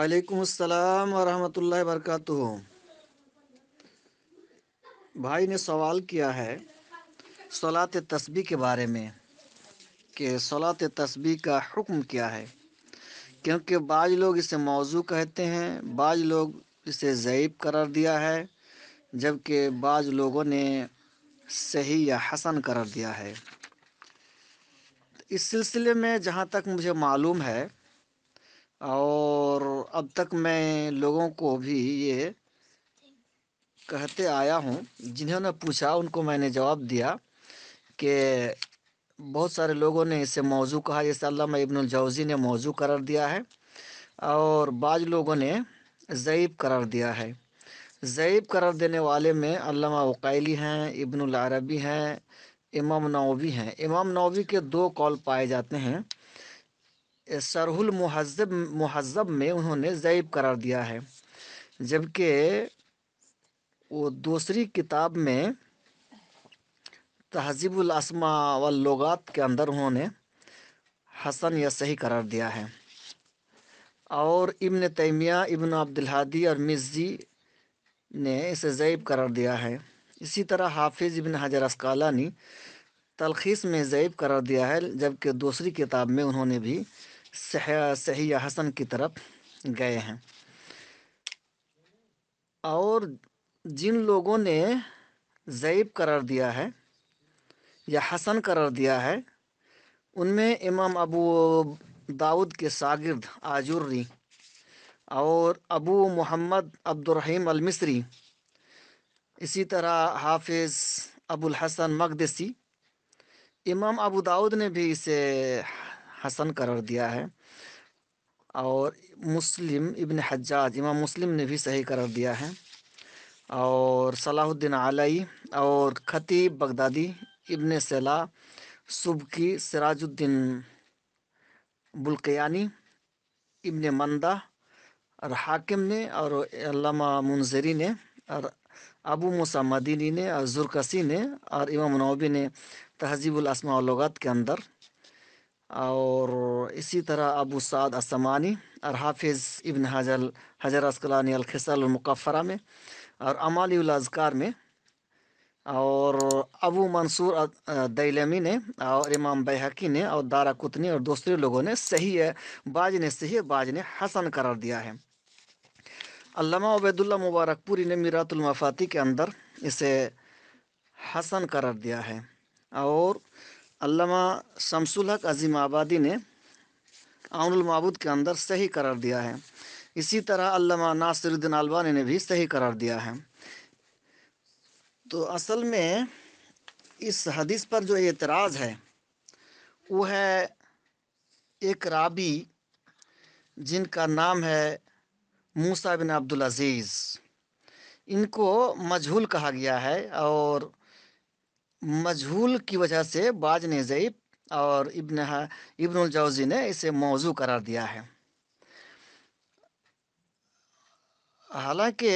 وعلیکم السلام ورحمۃ اللہ وبرکاتہ بھائی نے سوال کیا ہے صلات تسبیح کے بارے میں کہ صلات تسبیح کا حکم کیا ہے کیونکہ بعض لوگ اسے موضوع کہتے ہیں بعض لوگ اسے ضعیب قرار دیا ہے جبکہ بعض لوگوں نے صحیح یا حسن قرار دیا ہے اس سلسلے میں جہاں تک مجھے معلوم ہے اور اب تک میں لوگوں کو بھی یہ کہتے آیا ہوں جنہوں نے پوچھا ان کو میں نے جواب دیا کہ بہت سارے لوگوں نے اسے موضوع کہا جیسے علامہ ابن الجوزی نے موضوع قرار دیا ہے اور بعض لوگوں نے ضعیب قرار دیا ہے ضعیب قرار دینے والے میں علامہ وقائلی ہیں ابن العربی ہیں امام نووی ہیں امام نووی کے دو کال پائے جاتے ہیں سرح المہذب مہذب میں انہوں نے ضعیب قرار دیا ہے جبکہ وہ دوسری کتاب میں تہذیب الاسما واللغات کے اندر انہوں نے حسن یا صحیح قرار دیا ہے اور ابن تیمیہ ابن عبد الحادی اور مزی نے اسے ضعیب قرار دیا ہے اسی طرح حافظ ابن حجر اسکالہ نے تلخیص میں ضعیب قرار دیا ہے جبکہ دوسری کتاب میں انہوں نے بھی صحیح حسن کی طرف گئے ہیں اور جن لوگوں نے ضعیب قرار دیا ہے یا حسن قرار دیا ہے ان میں امام ابو داود کے شاگرد آجوری اور ابو محمد عبد الرحیم المصری اسی طرح حافظ ابو الحسن مقدسی امام ابو داود نے بھی اسے حسن قرار دیا ہے اور مسلم ابن حجاج امام مسلم نے بھی صحیح قرار دیا ہے اور صلاح الدین علی اور خطیب بغدادی ابن صلاح صبقی سراج الدین بلقیانی ابن مندہ اور حاکم نے اور علامہ منظری نے اور ابو موسیٰ مدینی نے اور زرکسی نے اور امام نوبی نے تہذیب الاسماء اللغات کے اندر اور اسی طرح ابو سعد اسمانی اور حافظ ابن حضر حجر اسکلانی الخصل المقفرہ میں اور امالی الازکار میں اور ابو منصور دیلمی نے اور امام بحقی نے اور دارا کتنی اور دوسرے لوگوں نے صحیح ہے باج نے صحیح باج نے حسن قرار دیا ہے علامہ عبید اللہ مبارک پوری نے میرات المفاتی کے اندر اسے حسن قرار دیا ہے اور علامہ شمس الحق عظیم آبادی نے آن المعبود کے اندر صحیح قرار دیا ہے اسی طرح علامہ ناصر الدین علوانی نے بھی صحیح قرار دیا ہے تو اصل میں اس حدیث پر جو اعتراض ہے وہ ہے ایک رابی جن کا نام ہے بن عبدالعزیز ان کو مجہول کہا گیا ہے اور مجہول کی وجہ سے باج نے ضعیب اور ابن ابن الجوزی نے اسے موضوع قرار دیا ہے حالانکہ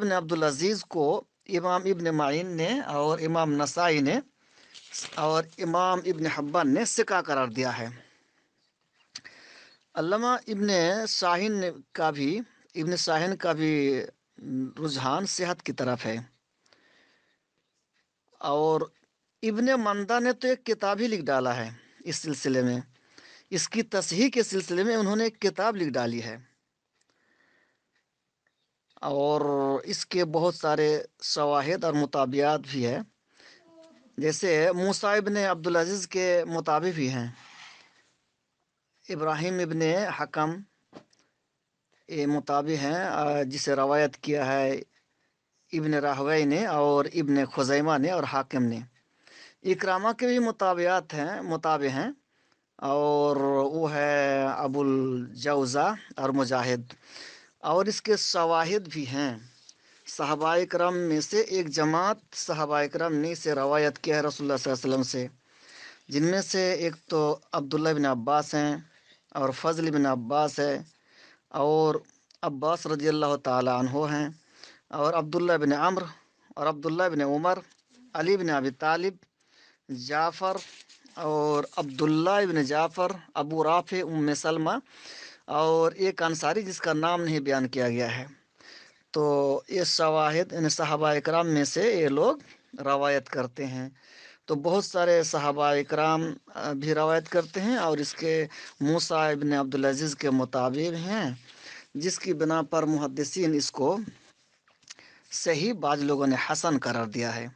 بن عبدالعزیز کو امام ابن معین نے اور امام نسائی نے اور امام ابن حبان نے سکا قرار دیا ہے علامہ ابن شاہین کا بھی ابن شاہین کا بھی رجحان صحت کی طرف ہے اور ابن مندہ نے تو ایک کتاب ہی لکھ ڈالا ہے اس سلسلے میں اس کی تصحیح کے سلسلے میں انہوں نے ایک کتاب لکھ ڈالی ہے اور اس کے بہت سارے شواہد اور مطابعات بھی ہے جیسے موسا ابن عبدالعزیز کے مطابق بھی ہیں ابراہیم ابن حکم ہیں جسے روایت کیا ہے ابن راہوی نے اور ابن خزیمہ نے اور حاکم نے اکرامہ کے بھی مطابعات ہیں مطابع ہیں اور وہ ہے ابو الجوزہ اور مجاہد اور اس کے شواہد بھی ہیں صحابہ کرم میں سے ایک جماعت صحابہ کرم نے اسے روایت کیا ہے رسول اللہ علیہ وسلم سے جن میں سے ایک تو عبداللہ بن عباس ہیں اور فضل بن عباس ہے اور عباس رضی اللہ تعالیٰ عنہ ہیں اور عبداللہ بن عمر اور عبداللہ بن عمر علی بن ابی طالب جعفر اور عبداللہ بن جعفر ابو رافع ام سلمہ اور ایک انصاری جس کا نام نہیں بیان کیا گیا ہے تو یہ شواہد ان یعنی صحابہ اکرام میں سے یہ لوگ روایت کرتے ہیں تو بہت سارے صحابہ اکرام بھی روایت کرتے ہیں اور اس کے موسا ابن عبدالعزیز کے مطابق ہیں جس کی بنا پر محدثین اس کو صحیح بعض لوگوں نے حسن قرار دیا ہے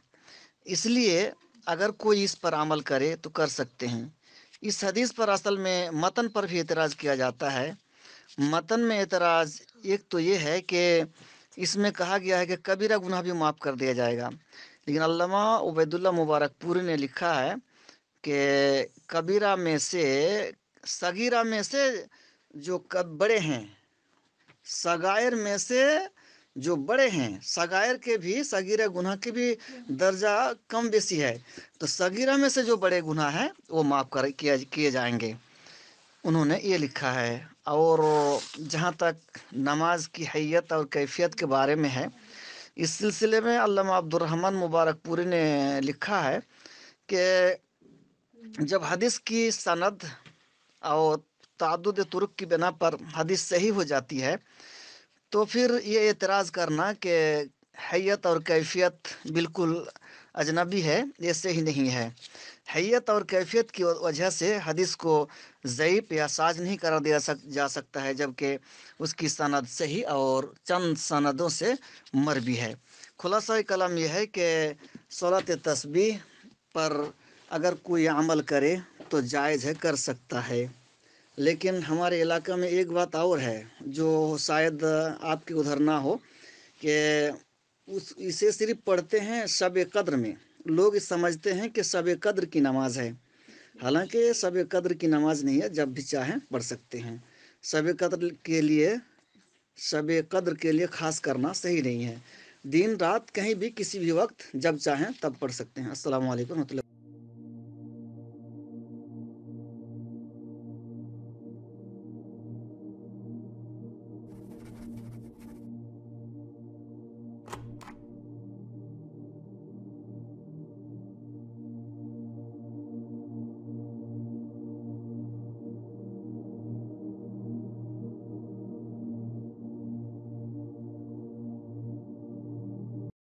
اس لیے اگر کوئی اس پر عمل کرے تو کر سکتے ہیں اس حدیث پر اصل میں متن پر بھی اعتراض کیا جاتا ہے متن میں اعتراض ایک تو یہ ہے کہ اس میں کہا گیا ہے کہ کبیرہ گناہ بھی معاف کر دیا جائے گا لیکن علامہ عبید اللہ مبارک پوری نے لکھا ہے کہ کبیرہ میں سے صغیرہ میں سے جو بڑے ہیں سگائر میں سے جو بڑے ہیں سگائر کے بھی سگیرہ گناہ کے بھی درجہ کم بیسی ہے تو سگیرہ میں سے جو بڑے گناہ ہیں وہ معاف کیے جائیں گے انہوں نے یہ لکھا ہے اور جہاں تک نماز کی حیت اور کیفیت کے بارے میں ہے اس سلسلے میں علامہ الرحمن مبارک پوری نے لکھا ہے کہ جب حدیث کی سند اور تعدد ترک کی بنا پر حدیث صحیح ہو جاتی ہے تو پھر یہ اعتراض کرنا کہ حیت اور کیفیت بالکل اجنبی ہے یہ صحیح نہیں ہے حیت اور کیفیت کی وجہ سے حدیث کو ضعیف یا ساز نہیں کرا دیا جا سکتا ہے جبکہ اس کی سند صحیح اور چند سندوں سے مر بھی ہے خلاصہ کلام یہ ہے کہ صولت تسبیح پر اگر کوئی عمل کرے تو جائز ہے کر سکتا ہے لیکن ہمارے علاقہ میں ایک بات اور ہے جو شاید آپ کی ادھر نہ ہو کہ اس اسے صرف پڑھتے ہیں شب قدر میں لوگ سمجھتے ہیں کہ شب قدر کی نماز ہے حالانکہ شب قدر کی نماز نہیں ہے جب بھی چاہیں پڑھ سکتے ہیں شب قدر کے لیے شب قدر کے لیے خاص کرنا صحیح نہیں ہے دن رات کہیں بھی کسی بھی وقت جب چاہیں تب پڑھ سکتے ہیں السلام علیکم رحمۃ اللہ